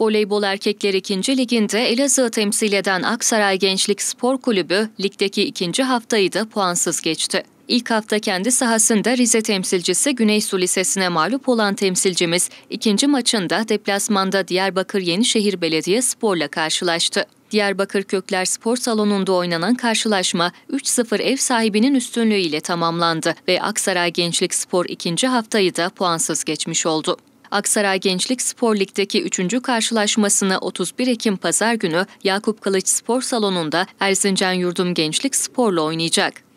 Voleybol Erkekler 2. Liginde Elazığ temsil eden Aksaray Gençlik Spor Kulübü ligdeki ikinci haftayı da puansız geçti. İlk hafta kendi sahasında Rize temsilcisi Güneysu Lisesi'ne mağlup olan temsilcimiz ikinci maçında deplasmanda Diyarbakır Yenişehir Belediye Spor'la karşılaştı. Diyarbakır Kökler Spor Salonu'nda oynanan karşılaşma 3-0 ev sahibinin üstünlüğüyle tamamlandı ve Aksaray Gençlik Spor ikinci haftayı da puansız geçmiş oldu. Aksaray Gençlik Spor Lig'deki 3. karşılaşmasını 31 Ekim Pazar günü Yakup Kılıç Spor Salonu'nda Erzincan Yurdum Gençlik Spor'la oynayacak.